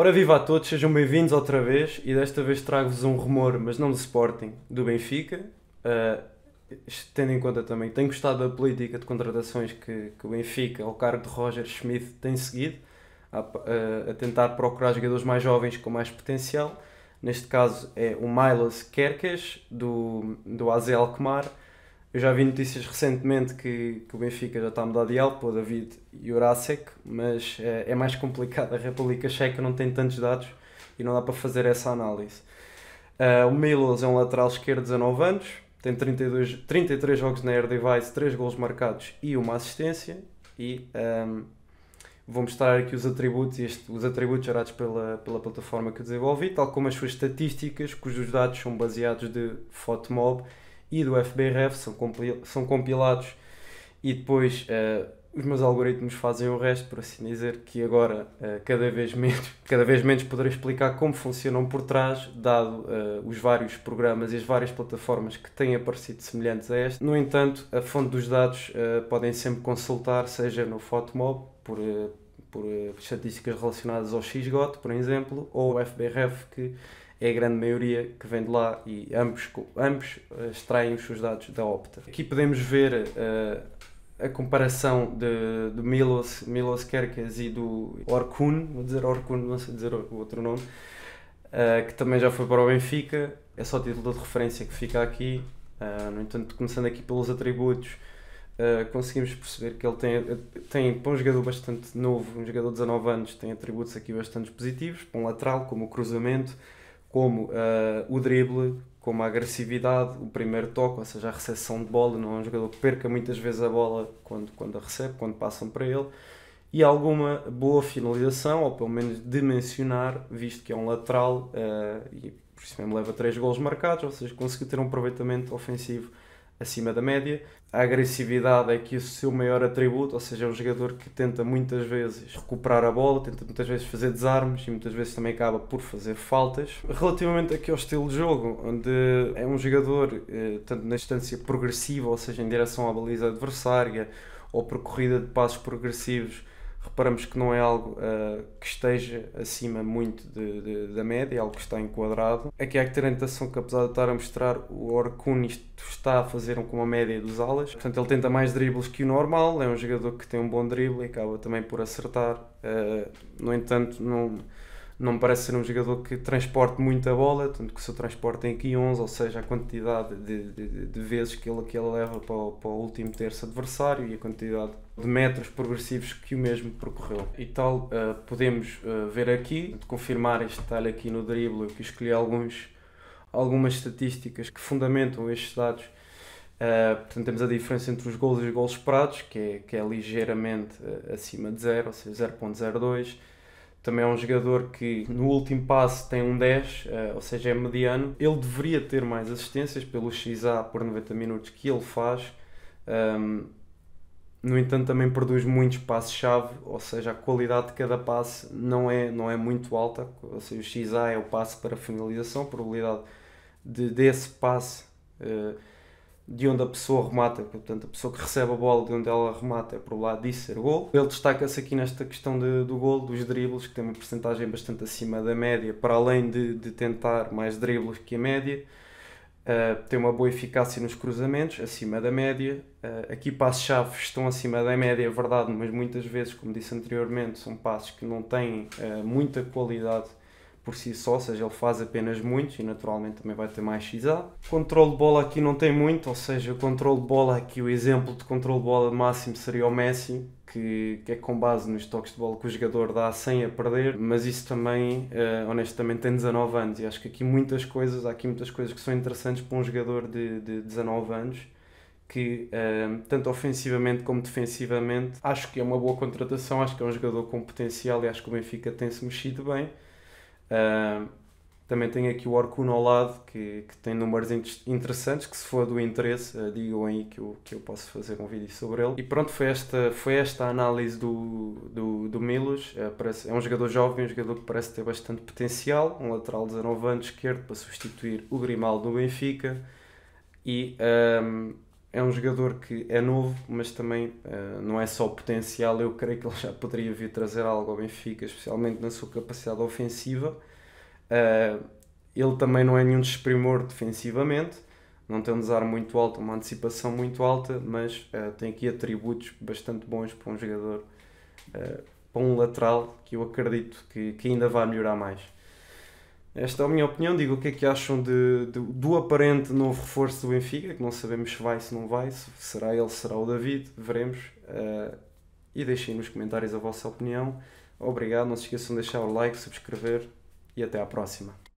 Ora viva a todos, sejam bem-vindos outra vez e desta vez trago-vos um rumor, mas não do Sporting, do Benfica, uh, tendo em conta também que tenho gostado da política de contratações que, que o Benfica, ao cargo de Roger Schmidt, tem seguido, a, uh, a tentar procurar jogadores mais jovens com mais potencial, neste caso é o Milos Kerkes, do, do AZ Alkmaar, eu já vi notícias recentemente que, que o Benfica já está a mudar de alvo para o David Jurasek, mas é, é mais complicado. A República Checa não tem tantos dados e não dá para fazer essa análise. Uh, o Milos é um lateral esquerdo de 19 anos, tem 32, 33 jogos na Device, 3 gols marcados e uma assistência. E um, vou mostrar aqui os atributos, este, os atributos gerados pela, pela plataforma que desenvolvi, tal como as suas estatísticas, cujos dados são baseados de Fotmob e do FBRF são, compil são compilados e depois uh, os meus algoritmos fazem o resto, por assim dizer, que agora uh, cada, vez menos, cada vez menos poderei explicar como funcionam por trás, dado uh, os vários programas e as várias plataformas que têm aparecido semelhantes a este. No entanto, a fonte dos dados podem sempre consultar, seja no Photomob por, por estatísticas relacionadas ao XGOT, por exemplo, ou o FBRF, que é a grande maioria que vem de lá e ambos, ambos eh, extraem os seus dados da Opta. Aqui podemos ver uh, a comparação de, de Milos, Milos Kerkes e do Orkun, vou dizer Orkun, não sei dizer o outro nome, uh, que também já foi para o Benfica, é só título de referência que fica aqui. Uh, no entanto, começando aqui pelos atributos, Uh, conseguimos perceber que ele tem, tem para um jogador bastante novo, um jogador de 19 anos, tem atributos aqui bastante positivos, para um lateral, como o cruzamento, como uh, o drible, como a agressividade, o primeiro toque, ou seja, a recepção de bola, não é um jogador que perca muitas vezes a bola quando, quando a recebe, quando passam para ele, e alguma boa finalização, ou pelo menos de mencionar, visto que é um lateral uh, e por isso mesmo leva três gols marcados, ou seja, conseguiu ter um aproveitamento ofensivo acima da média. A agressividade é que o seu maior atributo, ou seja, é um jogador que tenta muitas vezes recuperar a bola, tenta muitas vezes fazer desarmes e muitas vezes também acaba por fazer faltas. Relativamente aqui ao estilo de jogo, onde é um jogador eh, tanto na distância progressiva, ou seja, em direção à baliza adversária, ou por corrida de passos progressivos, reparamos que não é algo uh, que esteja acima muito de, de, da média, é algo que está enquadrado. Aqui é há que ter a tentação que, apesar de estar a mostrar, o Orkun está a fazer com uma média dos alas. Portanto, ele tenta mais dribles que o normal, é um jogador que tem um bom drible e acaba também por acertar. Uh, no entanto, não não me parece ser um jogador que transporte muita bola, tanto que se o transporte em aqui 11, ou seja, a quantidade de, de, de vezes que ele, que ele leva para o, para o último terço adversário e a quantidade de metros progressivos que o mesmo percorreu. E tal, uh, podemos uh, ver aqui, de confirmar este detalhe aqui no drible, que escolhi alguns, algumas estatísticas que fundamentam estes dados. Uh, portanto, temos a diferença entre os gols e os gols esperados, que é, que é ligeiramente acima de 0, ou seja, 0.02 também é um jogador que no último passe tem um 10, eh, ou seja, é mediano. Ele deveria ter mais assistências pelo XA por 90 minutos que ele faz. no entanto, também produz muitos passos-chave, ou seja, a qualidade de cada passe não é, não é muito alta. Ou seja, o XA é o passe para finalização, a probabilidade de, desse passe eh, de onde a pessoa remata, portanto, a pessoa que recebe a bola de onde ela remata é para o lado disso ser gol. Ele destaca-se aqui nesta questão de, do gol, dos dribles, que tem uma porcentagem bastante acima da média, para além de, de tentar mais dribles que a média. Uh, tem uma boa eficácia nos cruzamentos, acima da média. Uh, aqui passos-chave estão acima da média, é verdade, mas muitas vezes, como disse anteriormente, são passos que não têm uh, muita qualidade por si só, ou seja, ele faz apenas muitos e naturalmente também vai ter mais XA. Controlo de bola aqui não tem muito, ou seja, o controlo de bola aqui, o exemplo de controlo de bola máximo seria o Messi, que, que, é com base nos toques de bola que o jogador dá sem a perder, mas isso também, uh, honestamente, tem 19 anos e acho que aqui muitas coisas, há aqui muitas coisas que são interessantes para um jogador de, de 19 anos que eh, tanto ofensivamente como defensivamente acho que é uma boa contratação, acho que é um jogador com potencial e acho que o Benfica tem-se mexido bem Uh, também tenho aqui o Orkun ao lado, que, que tem números interessantes, que se for do interesse, uh, digam aí que eu, que eu posso fazer um vídeo sobre ele. E pronto, foi esta, foi esta a análise do, do, do Milos. Uh, parece, é um jogador jovem, um jogador que parece ter bastante potencial, um lateral de 19 anos esquerdo para substituir o Grimaldo do Benfica. E... Um, é um jogador que é novo, mas também uh, não é só potencial. Eu creio que ele já poderia vir trazer algo ao Benfica, especialmente na sua capacidade ofensiva. Uh, ele também não é nenhum desprimor defensivamente, não tem um desarme muito alto, uma antecipação muito alta, mas uh, tem aqui atributos bastante bons para um jogador, para um lateral que eu acredito que, que ainda vai melhorar mais. Esta é a minha opinião. Digo o que é que acham de, de, do aparente novo reforço do Benfica, que não sabemos se vai, se não vai, se será ele, será o David, veremos. Uh, e deixem nos comentários a vossa opinião. Obrigado, não se esqueçam de deixar o like, subscrever e até à próxima.